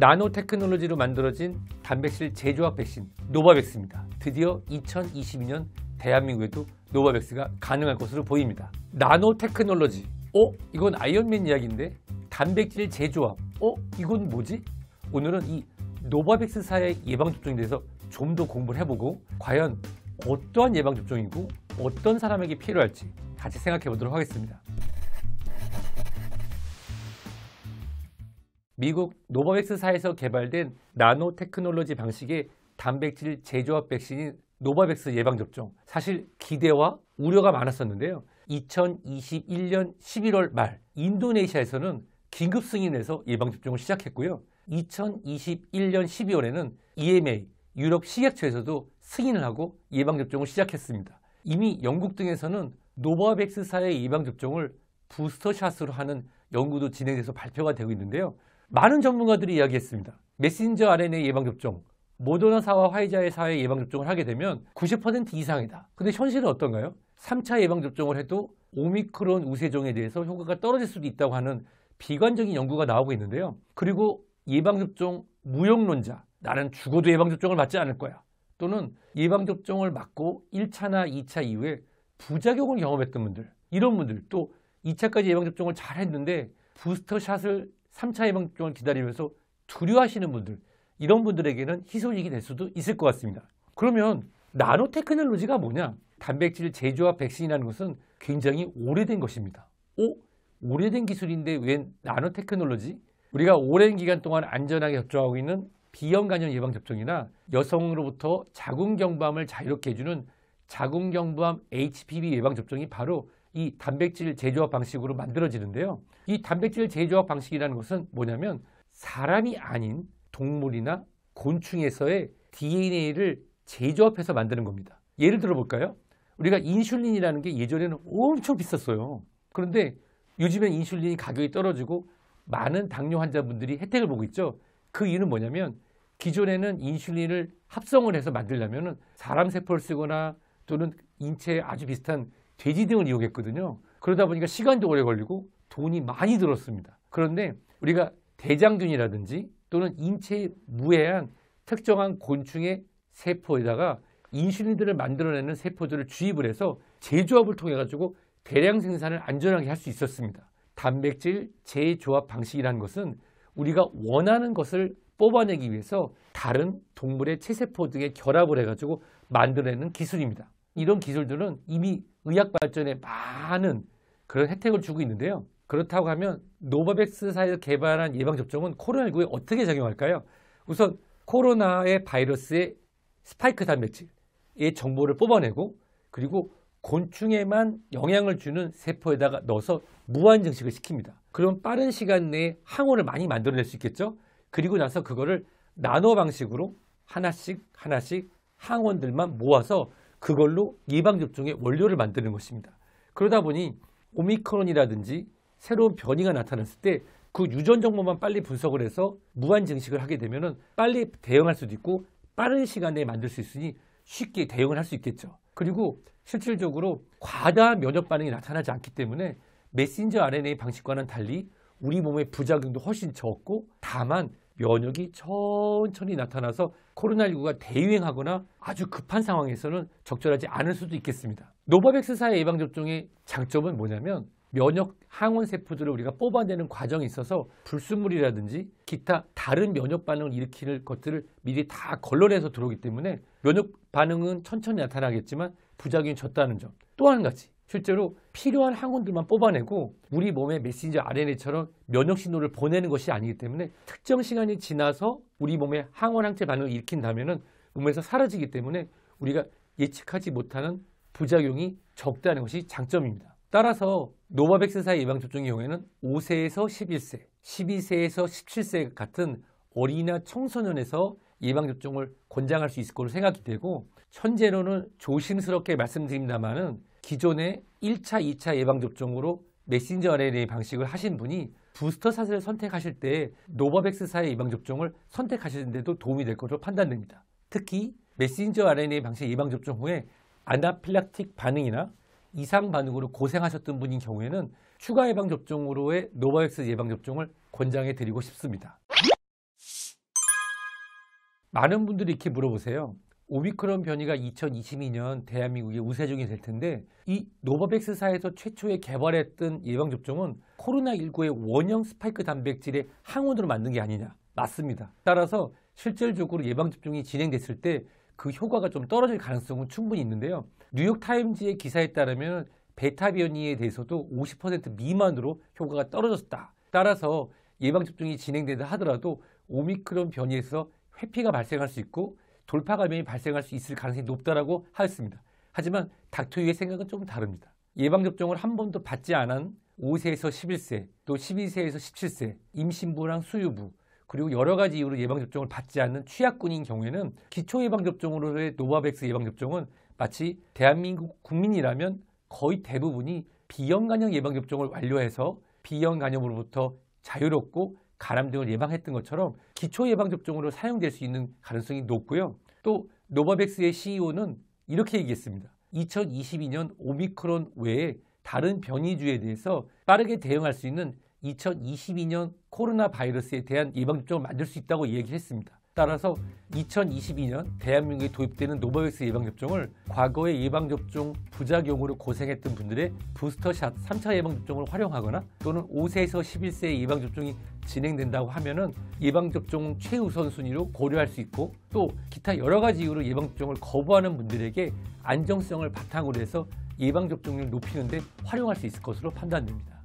나노 테크놀로지로 만들어진 단백질 제조합 백신 노바백스입니다. 드디어 2022년 대한민국에도 노바백스가 가능할 것으로 보입니다. 나노 테크놀로지 어? 이건 아이언맨 이야기인데 단백질 제조합 어? 이건 뭐지? 오늘은 이 노바백스사의 예방접종에 대해서 좀 더 공부를 해보고 과연 어떠한 예방접종이고 어떤 사람에게 필요할지 같이 생각해 보도록 하겠습니다. 미국 노바백스사에서 개발된 나노테크놀로지 방식의 단백질 제조업 백신인 노바백스 예방접종 사실 기대와 우려가 많았었는데요. 2021년 11월 말 인도네시아에서는 긴급 승인해서 예방접종을 시작했고요. 2021년 12월에는 EMA 유럽 식약처에서도 승인을 하고 예방접종을 시작했습니다. 이미 영국 등에서는 노바백스사의 예방접종을 부스터샷으로 하는 연구도 진행돼서 발표가 되고 있는데요. 많은 전문가들이 이야기했습니다. 메신저 RNA 예방접종, 모더나사와 화이자의 사회 예방접종을 하게 되면 90% 이상이다. 근데 현실은 어떤가요? 3차 예방접종을 해도 오미크론 우세종에 대해서 효과가 떨어질 수도 있다고 하는 비관적인 연구가 나오고 있는데요. 그리고 예방접종 무용론자, 나는 죽어도 예방접종을 맞지 않을 거야. 또는 예방접종을 맞고 1차나 2차 이후에 부작용을 경험했던 분들, 이런 분들 또 2차까지 예방접종을 잘 했는데 부스터샷을 3차 예방접종을 기다리면서 두려워하시는 분들 이런 분들에게는 희소식이 될 수도 있을 것 같습니다. 그러면 나노테크놀로지가 뭐냐? 단백질 제조와 백신이라는 것은 굉장히 오래된 것입니다. 오? 오래된 기술인데 왜 나노테크놀로지? 우리가 오랜 기간 동안 안전하게 접종하고 있는 비형 간염 예방 접종이나 여성으로부터 자궁경부암을 자유롭게 해주는 자궁경부암 HPV 예방 접종이 바로 이 단백질 제조업 방식으로 만들어지는데요. 이 단백질 제조업 방식이라는 것은 뭐냐면 사람이 아닌 동물이나 곤충에서의 DNA를 제조업해서 만드는 겁니다. 예를 들어 볼까요? 우리가 인슐린이라는 게 예전에는 엄청 비쌌어요. 그런데 요즘엔 인슐린이 가격이 떨어지고 많은 당뇨 환자분들이 혜택을 보고 있죠. 그 이유는 뭐냐면 기존에는 인슐린을 합성을 해서 만들려면 사람 세포를 쓰거나 또는 인체에 아주 비슷한 돼지 등을 이용했거든요. 그러다 보니까 시간도 오래 걸리고 돈이 많이 들었습니다. 그런데 우리가 대장균이라든지 또는 인체에 무해한 특정한 곤충의 세포에다가 인슐린들을 만들어내는 세포들을 주입을 해서 제조업을 통해 가지고 대량 생산을 안전하게 할 수 있었습니다. 단백질 재조합 방식이라는 것은 우리가 원하는 것을 뽑아내기 위해서 다른 동물의 체세포 등에 결합을 해가지고 만들어내는 기술입니다. 이런 기술들은 이미 의학 발전에 많은 그런 혜택을 주고 있는데요. 그렇다고 하면 노바백스사에서 개발한 예방접종은 코로나19에 어떻게 작용할까요? 우선 코로나의 바이러스의 스파이크 단백질의 정보를 뽑아내고 그리고 곤충에만 영향을 주는 세포에다가 넣어서 무한 증식을 시킵니다. 그럼 빠른 시간 내에 항원을 많이 만들어낼 수 있겠죠? 그리고 나서 그거를 나노 방식으로 하나씩 하나씩 항원들만 모아서 그걸로 예방접종의 원료를 만드는 것입니다. 그러다 보니 오미크론이라든지 새로운 변이가 나타났을 때 그 유전 정보만 빨리 분석을 해서 무한 증식을 하게 되면 빨리 대응할 수도 있고 빠른 시간에 내 만들 수 있으니 쉽게 대응을 할 수 있겠죠. 그리고 실질적으로 과다한 면역 반응이 나타나지 않기 때문에 메신저 RNA 방식과는 달리 우리 몸의 부작용도 훨씬 적고 다만 면역이 천천히 나타나서 코로나19가 대유행하거나 아주 급한 상황에서는 적절하지 않을 수도 있겠습니다. 노바백스사의 예방접종의 장점은 뭐냐면 면역 항원 세포들을 우리가 뽑아내는 과정에 있어서 불순물이라든지 기타 다른 면역 반응을 일으키는 것들을 미리 다 걸러내서 들어오기 때문에 면역 반응은 천천히 나타나겠지만 부작용이 적다는 점. 또 한 가지 실제로 필요한 항원들만 뽑아내고 우리 몸의 메신저 RNA처럼 면역 신호를 보내는 것이 아니기 때문에 특정 시간이 지나서 우리 몸에 항원 항체 반응을 일으킨다면 몸에서 사라지기 때문에 우리가 예측하지 못하는 부작용이 적다는 것이 장점입니다. 따라서 노바백스사 예방접종의 경우에는 5세에서 11세, 12세에서 17세 같은 어린이나 청소년에서 예방접종을 권장할 수 있을 것으로 생각이 되고 현재로는 조심스럽게 말씀드립니다만은 기존의 1차, 2차 예방접종으로 메신저 RNA 방식을 하신 분이 부스터 샷을 선택하실 때 노바백스사의 예방접종을 선택하시는데도 도움이 될 것으로 판단됩니다. 특히 메신저 RNA 방식 예방접종 후에 아나필락틱 반응이나 이상 반응으로 고생하셨던 분인 경우에는 추가 예방접종으로의 노바백스 예방접종을 권장해 드리고 싶습니다. 많은 분들이 이렇게 물어보세요. 오미크론 변이가 2022년 대한민국의 우세종이 될 텐데 이 노바백스사에서 최초에 개발했던 예방접종은 코로나19의 원형 스파이크 단백질의 항원으로 만든 게 아니냐 맞습니다. 따라서 실질적으로 예방접종이 진행됐을 때 그 효과가 좀 떨어질 가능성은 충분히 있는데요. 뉴욕타임즈의 기사에 따르면 베타 변이에 대해서도 50% 미만으로 효과가 떨어졌다. 따라서 예방접종이 진행되다 하더라도 오미크론 변이에서 회피가 발생할 수 있고 돌파 감염이 발생할 수 있을 가능성이 높다라고 하였습니다. 하지만 닥터유의 생각은 조금 다릅니다. 예방접종을 한 번도 받지 않은 5세에서 11세, 또 12세에서 17세, 임신부랑 수유부, 그리고 여러 가지 이유로 예방접종을 받지 않는 취약군인 경우에는 기초예방접종으로의 노바백스 예방접종은 마치 대한민국 국민이라면 거의 대부분이 비형 간염 예방접종을 완료해서 비형 간염으로부터 자유롭고 가람 등을 예방했던 것처럼 기초 예방 접종으로 사용될 수 있는 가능성이 높고요. 또 노바백스의 CEO는 이렇게 얘기했습니다. 2022년 오미크론 외에 다른 변이주에 대해서 빠르게 대응할 수 있는 2022년 코로나 바이러스에 대한 예방접종을 만들 수 있다고 얘기했습니다. 따라서 2022년 대한민국에 도입되는 노바백스 예방접종을 과거의 예방접종 부작용으로 고생했던 분들의 부스터샷 3차 예방접종을 활용하거나 또는 5세에서 11세 의 예방접종이 진행된다고 하면은 예방접종 최우선순위로 고려할 수 있고 또 기타 여러 가지 이유로 예방접종을 거부하는 분들에게 안정성을 바탕으로 해서 예방접종률 을 높이는데 활용할 수 있을 것으로 판단됩니다.